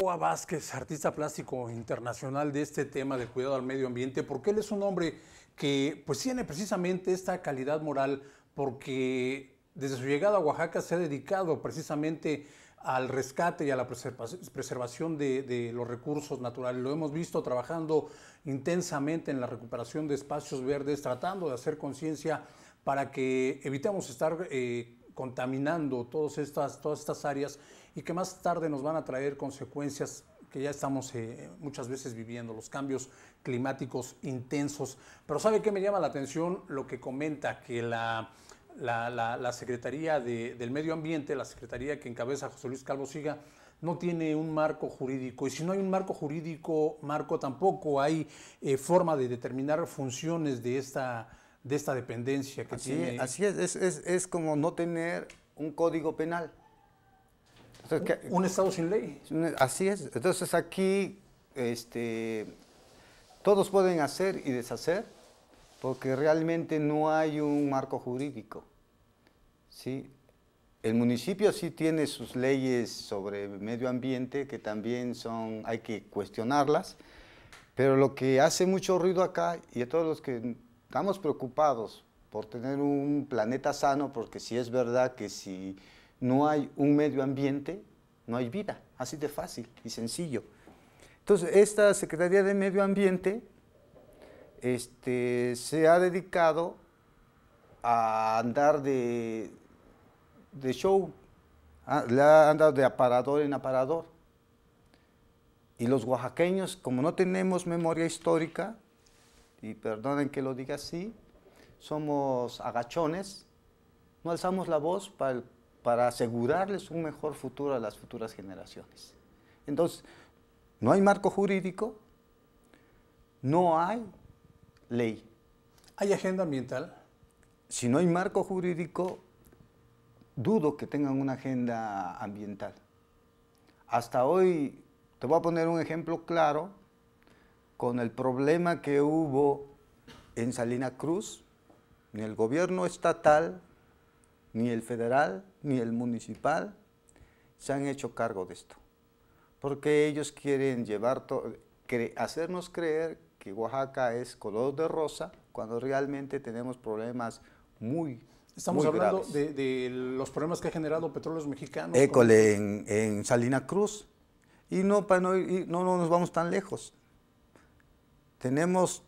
Vázquez, artista plástico internacional de este tema del cuidado al medio ambiente, porque él es un hombre que pues tiene precisamente esta calidad moral, porque desde su llegada a Oaxaca se ha dedicado precisamente al rescate y a la preservación de, los recursos naturales. Lo hemos visto trabajando intensamente en la recuperación de espacios verdes, tratando de hacer conciencia para que evitemos estar eh, contaminando todas estas, todas estas áreas y que más tarde nos van a traer consecuencias que ya estamos eh, muchas veces viviendo, los cambios climáticos intensos. Pero ¿sabe qué me llama la atención? Lo que comenta que la, la, Secretaría del Medio Ambiente, la Secretaría que encabeza José Luis Calvo Siga, no tiene un marco jurídico. Y si no hay un marco jurídico, Marco, tampoco hay eh, forma de determinar funciones de esta, de esta dependencia que así tiene. así es, es como no tener un código penal un, Estado sin ley. E, así es. Entonces aquí este, todos pueden hacer y deshacer porque realmente no hay un marco jurídico. ¿sí? El municipio sí tiene sus leyes sobre medio ambiente que también son, hay que cuestionarlas, pero lo que hace mucho ruido acá y a todos los que estamos preocupados por tener un planeta sano, porque si sí es verdad que si no hay un medio ambiente, no hay vida. Así de fácil y sencillo. Entonces, esta Secretaría de Medio Ambiente este, se ha dedicado a andar de, de show, ah, le ha andado de aparador en aparador. Y los oaxaqueños, como no tenemos memoria histórica, y perdonen que lo diga así, somos agachones, no alzamos la voz para el para asegurarles un mejor futuro a las futuras generaciones. Entonces, no hay marco jurídico, no hay ley. ¿Hay agenda ambiental? Si no hay marco jurídico, dudo que tengan una agenda ambiental. Hasta hoy, te voy a poner un ejemplo claro, con el problema que hubo en Salina Cruz, en el gobierno estatal ni el federal ni el municipal se han hecho cargo de esto, porque ellos quieren llevar hacernos creer que Oaxaca es color de rosa cuando realmente tenemos problemas muy Estamos hablando de, los problemas que ha generado Petróleos Mexicanos. École, en, Salina Cruz. Y no, para no, no nos vamos tan lejos. Tenemos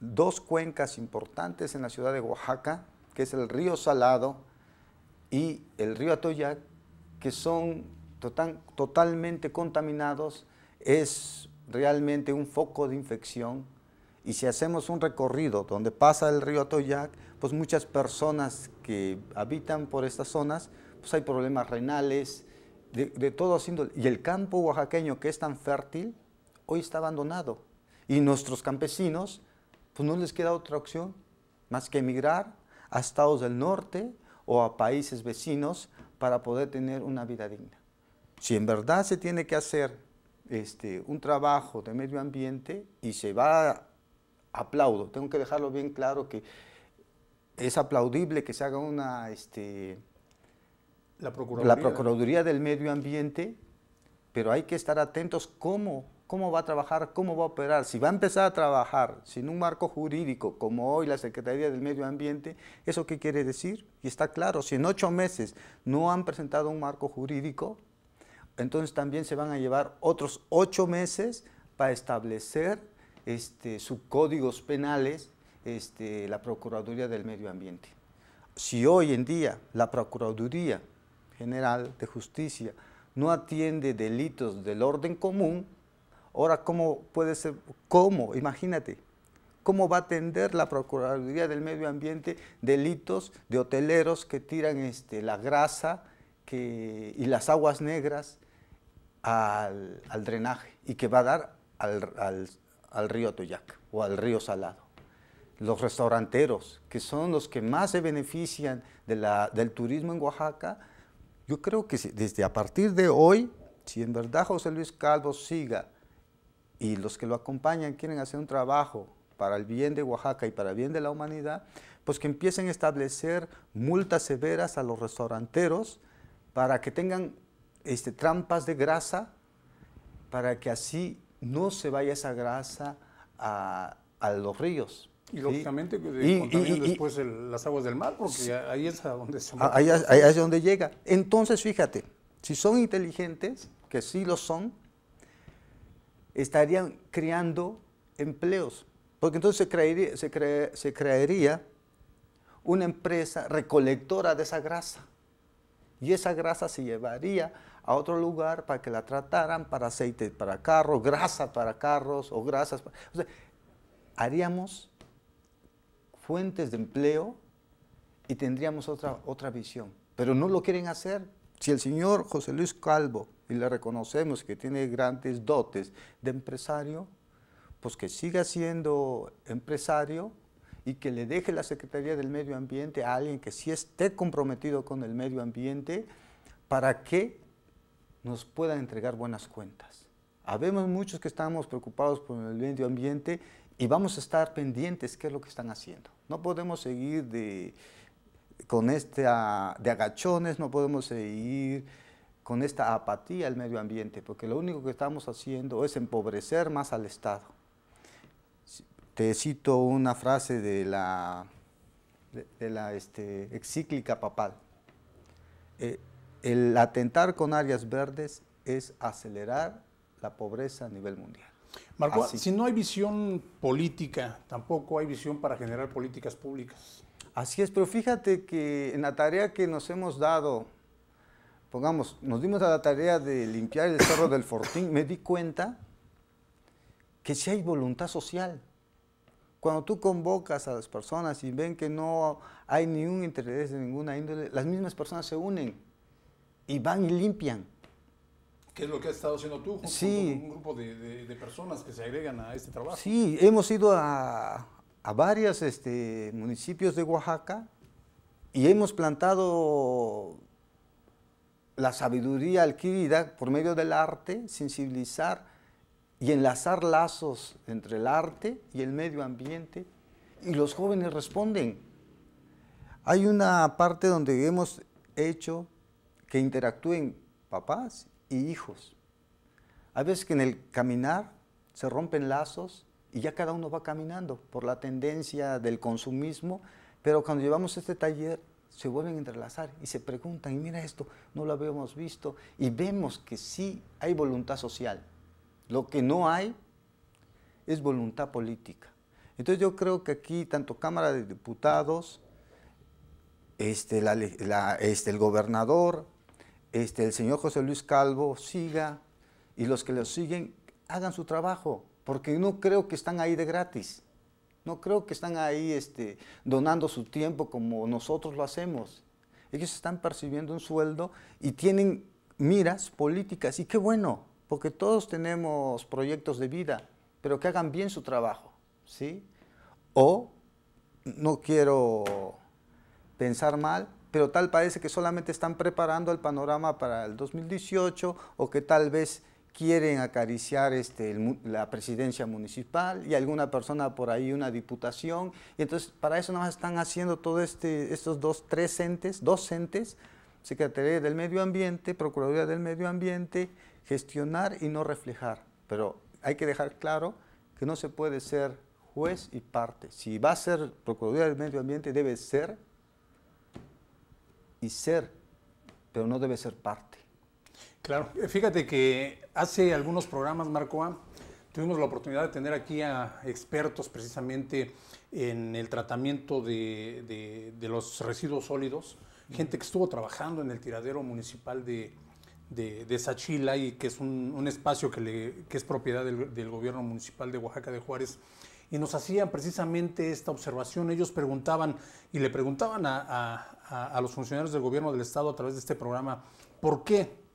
dos cuencas importantes en la ciudad de Oaxaca, que es el río Salado y el río Atoyac, que son totalmente contaminados, es realmente un foco de infección. Y si hacemos un recorrido donde pasa el río Atoyac, pues muchas personas que habitan por estas zonas, pues hay problemas renales, de, todo haciendo Y el campo oaxaqueño, que es tan fértil, hoy está abandonado. Y nuestros campesinos, pues no les queda otra opción más que emigrar a estados del norte, o a países vecinos para poder tener una vida digna. Si en verdad se tiene que hacer este, un trabajo de medio ambiente y se va, aplaudo, tengo que dejarlo bien claro que es aplaudible que se haga una... Este, la Procuraduría. la Procuraduría del Medio Ambiente, pero hay que estar atentos cómo cómo va a trabajar, cómo va a operar, si va a empezar a trabajar sin un marco jurídico como hoy la Secretaría del Medio Ambiente, ¿eso qué quiere decir? Y está claro, si en ocho meses no han presentado un marco jurídico, entonces también se van a llevar otros ocho meses para establecer este, códigos penales este, la Procuraduría del Medio Ambiente. Si hoy en día la Procuraduría General de Justicia no atiende delitos del orden común, Ahora, ¿cómo puede ser? ¿Cómo? Imagínate. ¿Cómo va a atender la Procuraduría del Medio Ambiente delitos de hoteleros que tiran este, la grasa que, y las aguas negras al, drenaje y que va a dar al, río Atoyac o al río Salado? los restauranteros, que son los que más se benefician del turismo en Oaxaca, yo creo que desde a partir de hoy, si en verdad José Luis Calvo siga y los que lo acompañan quieren hacer un trabajo para el bien de Oaxaca y para el bien de la humanidad, pues que empiecen a establecer multas severas a los restauranteros para que tengan este, trampas de grasa, para que así no se vaya esa grasa a, los ríos. Y lógicamente pues, y, después las aguas del mar, porque ahí es a donde se ahí, ahí es donde llega. Entonces, fíjate, si son inteligentes, que sí lo son, estarían creando empleos, porque entonces se crearía, una empresa recolectora de esa grasa y esa grasa se llevaría a otro lugar para que la trataran para aceite para carros, grasa para carros o grasas. Para... O haríamos fuentes de empleo y tendríamos otra, otra visión. Pero no lo quieren hacer. Si el señor José Luis Calvo y le reconocemos que tiene grandes dotes de empresario, pues que siga siendo empresario y que le deje la Secretaría del Medio Ambiente a alguien que sí esté comprometido con el medio ambiente para que nos pueda entregar buenas cuentas. Habemos muchos que estamos preocupados por el medio ambiente y vamos a estar pendientes qué es lo que están haciendo. No podemos seguir de, con este de agachones, no podemos seguir con esta apatía al medio ambiente, porque lo único que estamos haciendo es empobrecer más al Estado. Te cito una frase de la, de, la excíclica este, papal. Eh, el atentar con áreas verdes es acelerar la pobreza a nivel mundial. Marco, si no hay visión política, tampoco hay visión para generar políticas públicas. Así es, pero fíjate que en la tarea que nos hemos dado pongamos, nos dimos a la tarea de limpiar el cerro del Fortín, me di cuenta que si hay voluntad social. Cuando tú convocas a las personas y ven que no hay ningún interés de ninguna índole, las mismas personas se unen y van y limpian. ¿Qué es lo que has estado haciendo tú? Junto sí. Con un grupo de, personas que se agregan a este trabajo. Sí, hemos ido a, varios este, municipios de Oaxaca y hemos plantado la sabiduría adquirida por medio del arte, sensibilizar y enlazar lazos entre el arte y el medio ambiente. Y los jóvenes responden. Hay una parte donde hemos hecho que interactúen papás y hijos. Hay veces que en el caminar se rompen lazos y ya cada uno va caminando por la tendencia del consumismo, pero cuando llevamos este taller se vuelven a entrelazar y se preguntan, y mira esto, no lo habíamos visto, y vemos que sí hay voluntad social. Lo que no hay es voluntad política. Entonces yo creo que aquí tanto Cámara de Diputados, este, este el gobernador, este, el señor José Luis Calvo siga y los que lo siguen hagan su trabajo, porque no creo que están ahí de gratis. No creo que están ahí este, donando su tiempo como nosotros lo hacemos. Ellos están percibiendo un sueldo y tienen miras políticas. Y qué bueno, porque todos tenemos proyectos de vida, pero que hagan bien su trabajo. ¿sí? O no quiero pensar mal, pero tal parece que solamente están preparando el panorama para el 2018 o que tal vez quieren acariciar este, la presidencia municipal y alguna persona por ahí, una diputación. Y entonces para eso nada más están haciendo todos este, estos dos, tres entes, dos entes, Secretaría del Medio Ambiente, Procuraduría del Medio Ambiente, gestionar y no reflejar. Pero hay que dejar claro que no se puede ser juez y parte. Si va a ser Procuraduría del Medio Ambiente, debe ser y ser, pero no debe ser parte. Claro, eh, fíjate que hace algunos programas, Marco A, tuvimos la oportunidad de tener aquí a expertos precisamente en el tratamiento de, los residuos sólidos, gente que estuvo trabajando en el tiradero municipal de, Sachila y que es un, espacio que, es propiedad del, gobierno municipal de Oaxaca de Juárez. Y nos hacían precisamente esta observación. Ellos preguntaban y le preguntaban a los funcionarios del gobierno del Estado a través de este programa, ¿por qué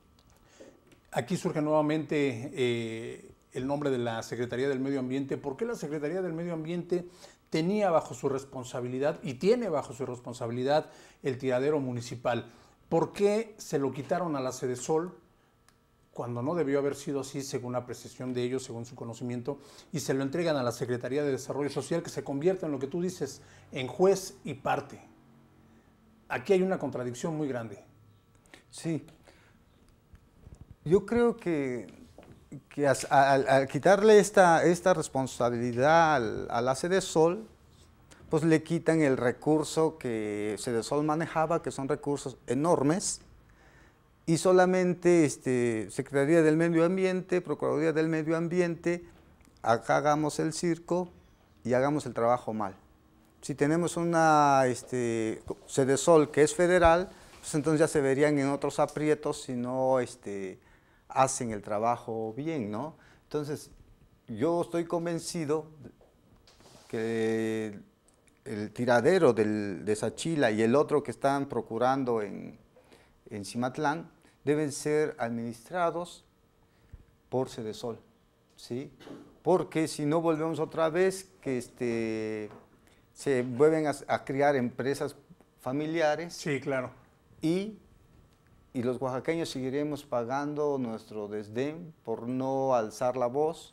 Aquí surge nuevamente eh, el nombre de la Secretaría del Medio Ambiente. ¿Por qué la Secretaría del Medio Ambiente tenía bajo su responsabilidad y tiene bajo su responsabilidad el tiradero municipal? ¿Por qué se lo quitaron a la Sede Sol cuando no debió haber sido así, según la precisión de ellos, según su conocimiento, y se lo entregan a la Secretaría de Desarrollo Social, que se convierte en lo que tú dices, en juez y parte? Aquí hay una contradicción muy grande. Sí, yo creo que, al, quitarle esta, esta responsabilidad a la AC Sol, pues le quitan el recurso que Sol manejaba, que son recursos enormes, y solamente este, Secretaría del Medio Ambiente, Procuraduría del Medio Ambiente, acá hagamos el circo y hagamos el trabajo mal. Si tenemos una este, Sol que es federal, pues entonces ya se verían en otros aprietos si no este, hacen el trabajo bien, ¿no? Entonces, yo estoy convencido que el tiradero del, de Sachila y el otro que están procurando en, en Cimatlán deben ser administrados por Cedesol, ¿sí? Porque si no volvemos otra vez que este, se vuelven a, a crear empresas familiares. Sí, claro. Y y los oaxaqueños seguiremos pagando nuestro desdén por no alzar la voz.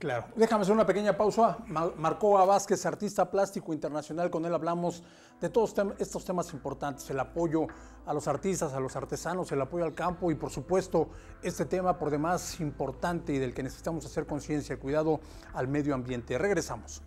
Claro. Déjame hacer una pequeña pausa. a Vázquez, artista plástico internacional, con él hablamos de todos estos temas importantes, el apoyo a los artistas, a los artesanos, el apoyo al campo y por supuesto este tema por demás importante y del que necesitamos hacer conciencia, cuidado al medio ambiente. Regresamos.